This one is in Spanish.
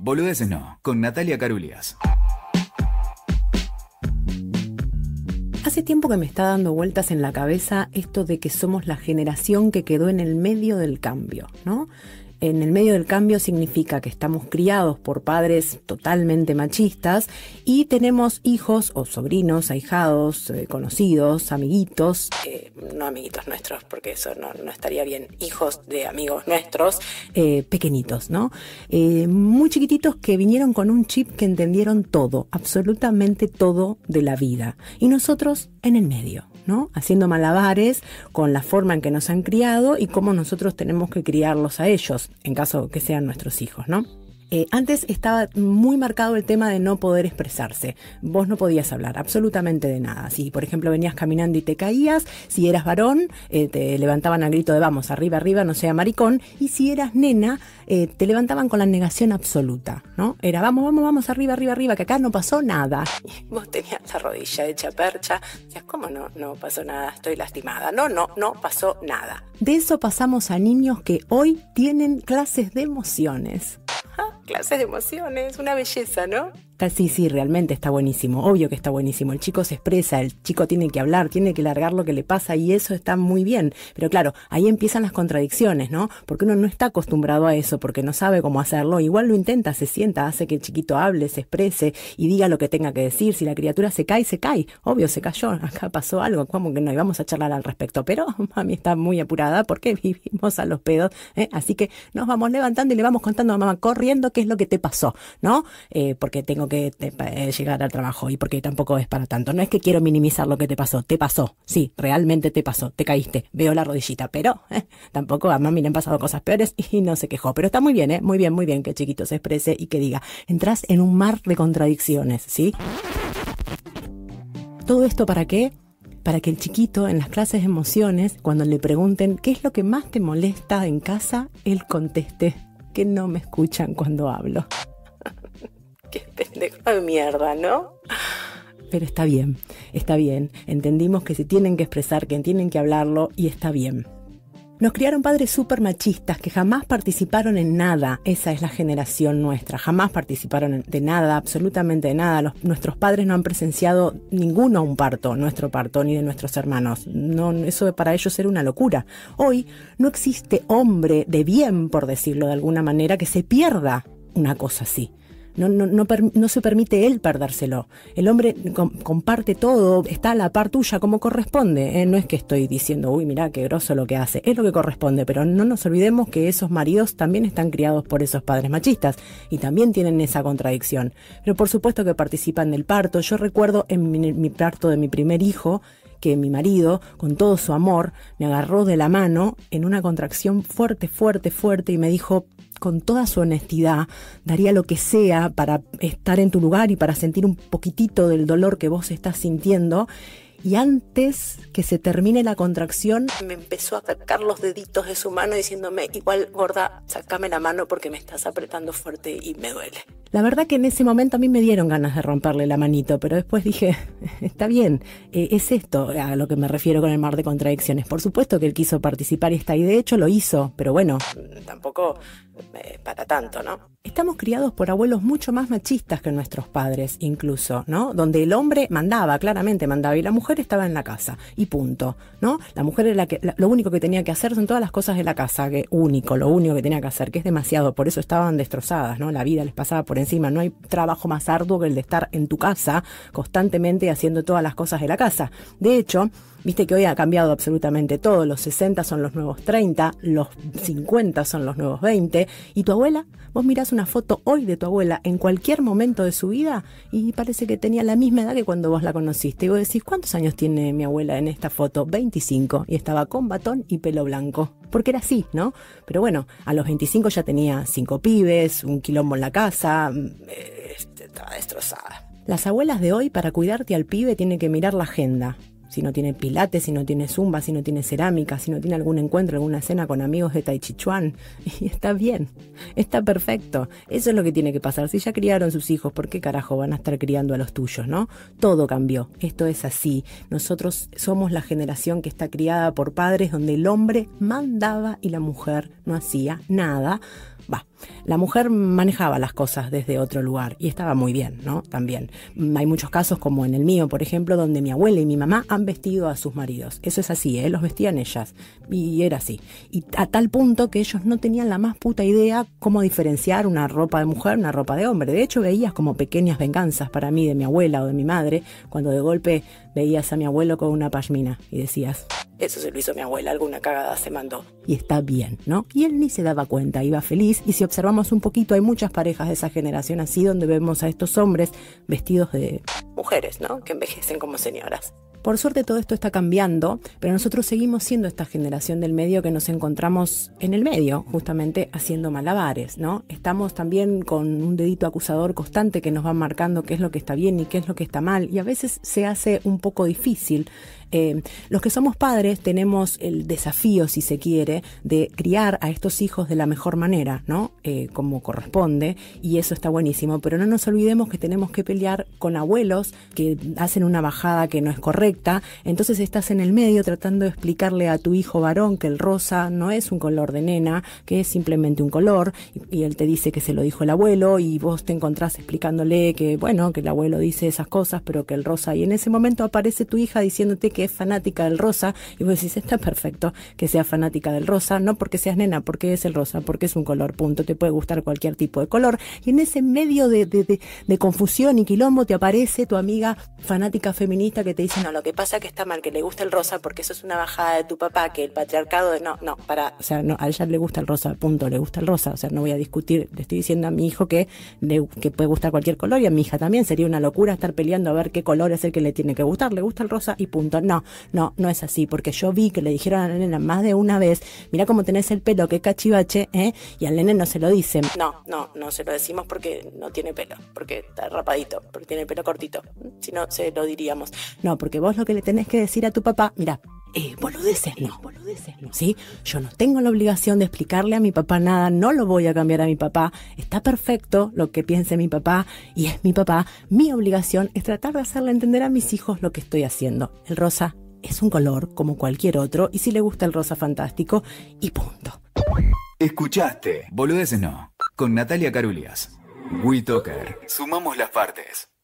Boludeces no, con Natalia Carulias. Hace tiempo que me está dando vueltas en la cabeza esto de que somos la generación que quedó en el medio del cambio, ¿no? en el medio del cambio significa que estamos criados por padres totalmente machistas y tenemos hijos o sobrinos, ahijados, eh, conocidos, amiguitos, eh, no amiguitos nuestros, porque eso no, estaría bien, hijos de amigos nuestros, eh, pequeñitos, ¿no? muy chiquititos que vinieron con un chip que entendieron todo, absolutamente todo de la vida, y nosotros en el medio. Haciendo malabares con la forma en que nos han criado y cómo nosotros tenemos que criarlos a ellos, en caso que sean nuestros hijos, ¿no? Eh, antes estaba muy marcado el tema de no poder expresarse. Vos no podías hablar absolutamente de nada. Si, por ejemplo, venías caminando y te caías, si eras varón, eh, te levantaban al grito de vamos, arriba, arriba, no sea maricón. Y si eras nena, eh, te levantaban con la negación absoluta, ¿no? Era vamos, vamos, vamos, arriba, arriba, arriba, que acá no pasó nada. vos tenías la rodilla hecha percha. Decías, ¿cómo no? No pasó nada, estoy lastimada. No, no, no pasó nada. De eso pasamos a niños que hoy tienen clases de emociones clases de emociones, una belleza, ¿no? sí, sí, realmente está buenísimo. Obvio que está buenísimo. El chico se expresa, el chico tiene que hablar, tiene que largar lo que le pasa y eso está muy bien. Pero claro, ahí empiezan las contradicciones, ¿no? Porque uno no está acostumbrado a eso, porque no sabe cómo hacerlo. Igual lo intenta, se sienta, hace que el chiquito hable, se exprese y diga lo que tenga que decir. Si la criatura se cae, se cae. Obvio, se cayó. Acá pasó algo. ¿Cómo que no? Y vamos a charlar al respecto. Pero mami está muy apurada porque vivimos a los pedos. ¿eh? Así que nos vamos levantando y le vamos contando a mamá corriendo qué es lo que te pasó, ¿no? Eh, porque tengo te que eh, llegar al trabajo y porque tampoco es para tanto. No es que quiero minimizar lo que te pasó, te pasó, sí, realmente te pasó, te caíste, veo la rodillita, pero eh, tampoco a mami han pasado cosas peores y no se quejó. Pero está muy bien, eh, muy bien, muy bien que el chiquito se exprese y que diga, entras en un mar de contradicciones, ¿sí? ¿Todo esto para qué? para que el chiquito en las clases de emociones, cuando le pregunten qué es lo que más te molesta en casa, él conteste que no me escuchan cuando hablo de mierda, ¿no? Pero está bien, está bien. Entendimos que se tienen que expresar, que tienen que hablarlo y está bien. Nos criaron padres súper machistas que jamás participaron en nada. Esa es la generación nuestra. Jamás participaron de nada, absolutamente de nada. nuestros padres no han presenciado ninguno a un parto, nuestro parto, ni de nuestros hermanos. No, eso para ellos era una locura. Hoy no existe hombre de bien, por decirlo de alguna manera, que se pierda una cosa así no, no, no, se permite él perdérselo. El hombre comparte todo, está a la par tuya como corresponde. ¿eh? No es que estoy diciendo, uy, mira qué groso lo que hace. Es lo que corresponde, pero no nos olvidemos que esos maridos también están criados por esos padres machistas y también tienen esa contradicción. Pero por supuesto que participan del parto. Yo recuerdo en mi parto de mi primer hijo, que mi marido, con todo su amor, me agarró de la mano en una contracción fuerte, fuerte, fuerte y me dijo, con toda su honestidad, daría lo que sea para estar en tu lugar y para sentir un poquitito del dolor que vos estás sintiendo. Y antes que se termine la contracción, me empezó a sacar los deditos de su mano diciéndome, igual gorda, sacame la mano porque me estás apretando fuerte y me duele. La verdad que en ese momento a mí me dieron ganas de romperle la manito, pero después dije, está bien, eh, es esto a lo que me refiero con el mar de contradicciones. Por supuesto que él quiso participar y está, y de hecho lo hizo, pero bueno, tampoco eh, para tanto, ¿no? Estamos criados por abuelos mucho más machistas que nuestros padres, incluso, ¿no? Donde el hombre mandaba, claramente mandaba, y la mujer estaba en la casa, y punto, ¿no? La mujer era la que, lo único que tenía que hacer son todas las cosas de la casa, que único, lo único que tenía que hacer, que es demasiado, por eso estaban destrozadas, ¿no? La vida les pasaba por encima, no hay trabajo más arduo que el de estar en tu casa constantemente haciendo todas las cosas de la casa. De hecho, Viste que hoy ha cambiado absolutamente todo. Los 60 son los nuevos 30, los 50 son los nuevos 20, ¿Y tu abuela? Vos mirás una foto hoy de tu abuela en cualquier momento de su vida y parece que tenía la misma edad que cuando vos la conociste. Y vos decís, ¿cuántos años tiene mi abuela en esta foto? 25. Y estaba con batón y pelo blanco. Porque era así, ¿no? Pero bueno, a los 25 ya tenía cinco pibes, un quilombo en la casa, mm, eh, estaba destrozada. Las abuelas de hoy para cuidarte al pibe tienen que mirar la agenda, si no tiene pilates, si no tiene zumba, si no tiene cerámica, si no tiene algún encuentro, alguna cena con amigos de Tai Chi Chuan. Y está bien, está perfecto. Eso es lo que tiene que pasar. Si ya criaron sus hijos, ¿por qué carajo van a estar criando a los tuyos, no? Todo cambió. Esto es así. Nosotros somos la generación que está criada por padres donde el hombre mandaba y la mujer no hacía nada. Va la mujer manejaba las cosas desde otro lugar y estaba muy bien, ¿no? También. Hay muchos casos, como en el mío, por ejemplo, donde mi abuela y mi mamá han vestido a sus maridos. Eso es así, ¿eh? Los vestían ellas. Y era así. Y a tal punto que ellos no tenían la más puta idea cómo diferenciar una ropa de mujer, una ropa de hombre. De hecho, veías como pequeñas venganzas para mí de mi abuela o de mi madre, cuando de golpe veías a mi abuelo con una pashmina y decías, eso se lo hizo mi abuela, alguna cagada se mandó. Y está bien, ¿no? Y él ni se daba cuenta, iba feliz. Y si observamos un poquito, hay muchas parejas de esa generación así donde vemos a estos hombres vestidos de mujeres, ¿no? Que envejecen como señoras. Por suerte todo esto está cambiando, pero nosotros seguimos siendo esta generación del medio que nos encontramos en el medio, justamente haciendo malabares, ¿no? Estamos también con un dedito acusador constante que nos va marcando qué es lo que está bien y qué es lo que está mal, y a veces se hace un poco difícil eh, los que somos padres tenemos el desafío, si se quiere, de criar a estos hijos de la mejor manera, ¿no? Eh, como corresponde, y eso está buenísimo. Pero no nos olvidemos que tenemos que pelear con abuelos que hacen una bajada que no es correcta entonces estás en el medio tratando de explicarle a tu hijo varón que el rosa no es un color de nena, que es simplemente un color, y, él te dice que se lo dijo el abuelo, y vos te encontrás explicándole que, bueno, que el abuelo dice esas cosas, pero que el rosa, y en ese momento aparece tu hija diciéndote que es fanática del rosa, y vos decís, está perfecto que sea fanática del rosa, no porque seas nena, porque es el rosa, porque es un color, punto, te puede gustar cualquier tipo de color, y en ese medio de, confusión y quilombo te aparece tu amiga fanática feminista que te dice, no, lo que pasa que está mal que le gusta el rosa porque eso es una bajada de tu papá, que el patriarcado no, no, para, o sea, no, a ella le gusta el rosa, punto, le gusta el rosa, o sea, no voy a discutir, le estoy diciendo a mi hijo que que puede gustar cualquier color y a mi hija también sería una locura estar peleando a ver qué color es el que le tiene que gustar, le gusta el rosa y punto. No, no, no es así, porque yo vi que le dijeron a la nena más de una vez, mira cómo tenés el pelo, qué cachivache, ¿eh? Y al nene no se lo dicen. No, no, no se lo decimos porque no tiene pelo, porque está rapadito, porque tiene el pelo cortito, si no se lo diríamos. No, porque vos vos lo que le tenés que decir a tu papá, mira, eh, boludeces no, boludeces no, ¿sí? Yo no tengo la obligación de explicarle a mi papá nada, no lo voy a cambiar a mi papá, está perfecto lo que piense mi papá y es mi papá. Mi obligación es tratar de hacerle entender a mis hijos lo que estoy haciendo. El rosa es un color como cualquier otro y si le gusta el rosa fantástico y punto. Escuchaste, boludeces no, con Natalia Carulias. WeToker. Sumamos las partes.